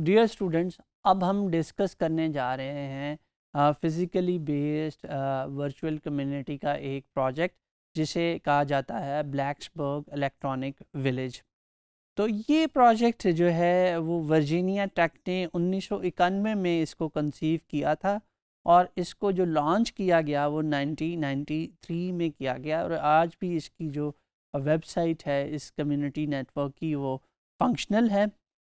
Dear students अब हम discuss करने जा रहे हैं फिज़िकली बेस्ड वर्चुअल कम्युनिटी का एक प्रोजेक्ट जिसे कहा जाता है ब्लैक्सबर्ग इलेक्ट्रॉनिक विलेज तो ये प्रोजेक्ट जो है वो वर्जीनिया टेक ने उन्नीस में इसको कंसीव किया था और इसको जो लॉन्च किया गया वो 1993 में किया गया और आज भी इसकी जो वेबसाइट है इस कम्युनिटी नेटवर्क की वो फंक्शनल है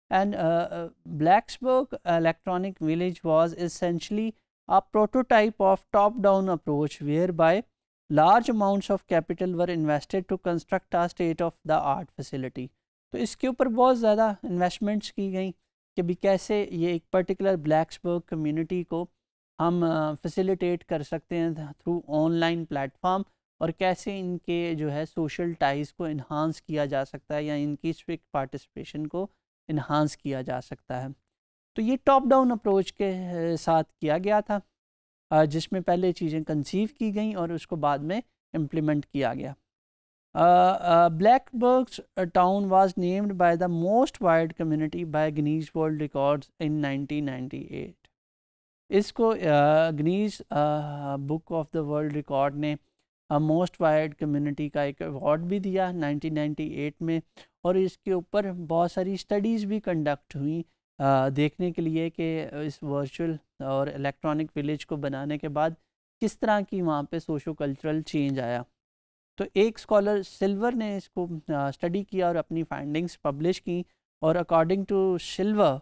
And uh, Blacksburg Electronic Village was essentially a prototype of top-down approach whereby large amounts of capital were invested to construct a state-of-the-art facility. तो इसके ऊपर बहुत ज़्यादा इन्वेस्टमेंट्स की गई कि भी कैसे ये एक पर्टिकुलर ब्लैक्सबर्ग कम्युनिटी को हम फैसिलिटेट कर सकते हैं थ्रू ऑनलाइन प्लेटफॉर्म और कैसे इनके जो है सोशल टाइज को इन्हांस किया जा सकता है या इनकी स्विक पार्टिसिपेशन को इन्हांस किया जा सकता है तो ये टॉप डाउन अप्रोच के साथ किया गया था जिसमें पहले चीज़ें कंसीव की गई और उसको बाद में इम्प्लीमेंट किया गया Blacksburg town was named by the most wide community by Guinness World Records in 1998 इसको Guinness book of the world record ने मोस्ट वायर्ड कम्युनिटी का एक अवार्ड भी दिया 1998 में और इसके ऊपर बहुत सारी स्टडीज़ भी कंडक्ट हुई आ, देखने के लिए कि इस वर्चुअल और इलेक्ट्रॉनिक विलेज को बनाने के बाद किस तरह की वहाँ पे सोशो कल्चरल चेंज आया तो एक स्कॉलर सिल्वर ने इसको स्टडी किया और अपनी फाइंडिंग्स पब्लिश की और according to Silver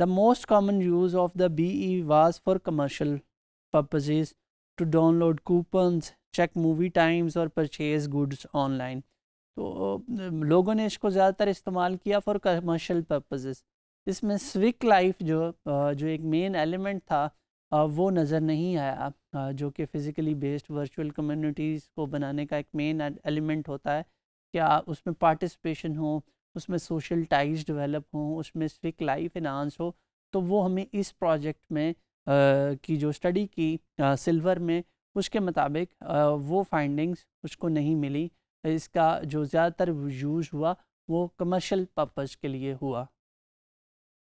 the most common use of the B E was for commercial purposes to download coupons, check movie times और purchase goods online. तो लोगों ने इसको ज़्यादातर इस्तेमाल किया फॉर कमर्शल पर्पसेस इसमें स्विक लाइफ जो जो एक मेन एलिमेंट था वो नज़र नहीं आया जो कि फ़िज़िकली बेस्ड वर्चुअल कम्युनिटीज़ को बनाने का एक मेन एलिमेंट e-, होता है क्या उसमें पार्टिसिपेशन हो उसमें सोशल टाइज डेवलप हो उसमें स्विक लाइफ इन्हांस हो तो वो हमें इस प्रोजेक्ट में की जो स्टडी की सिल्वर में उसके मुताबिक वो फाइंडिंग्स उसको नहीं मिली इसका जो ज़्यादातर यूज़ हुआ वो कमर्शियल पर्पज़ के लिए हुआ